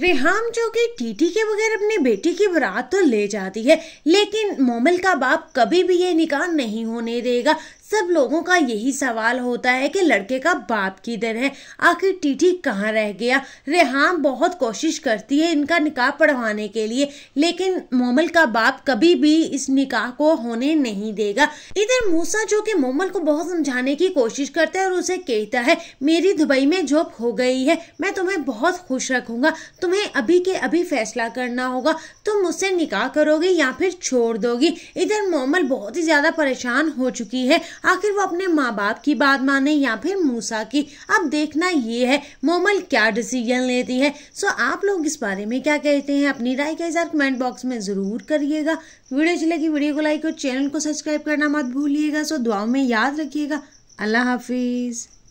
रेहाम जो कि टीटी के बगैर अपनी बेटी की बरात तो ले जाती है लेकिन मोमल का बाप कभी भी ये निकाह नहीं होने देगा सब लोगों का यही सवाल होता है कि लड़के का बाप किधर है आखिर टीटी कहाँ रह गया रेहान बहुत कोशिश करती है इनका निकाह पढ़वाने के लिए लेकिन मोमल का बाप कभी भी इस निकाह को होने नहीं देगा इधर मूसा जो कि मोमल को बहुत समझाने की कोशिश करता है और उसे कहता है मेरी दुबई में जॉब हो गई है मैं तुम्हें बहुत खुश रखूंगा तुम्हें अभी के अभी फैसला करना होगा तुम मुझसे निकाह करोगे या फिर छोड़ दोगी इधर मोमल बहुत ही ज़्यादा परेशान हो चुकी है आखिर वो अपने माँ बाप की बात माने या फिर मूसा की अब देखना ये है मोमल क्या डिसीजन लेती है सो आप लोग इस बारे में क्या कहते हैं अपनी राय का इज़ार कमेंट बॉक्स में ज़रूर करिएगा वीडियो अच्छी लगी वीडियो को लाइक और चैनल को सब्सक्राइब करना मत भूलिएगा सो दुआओं में याद रखिएगा अल्लाह हाफिज़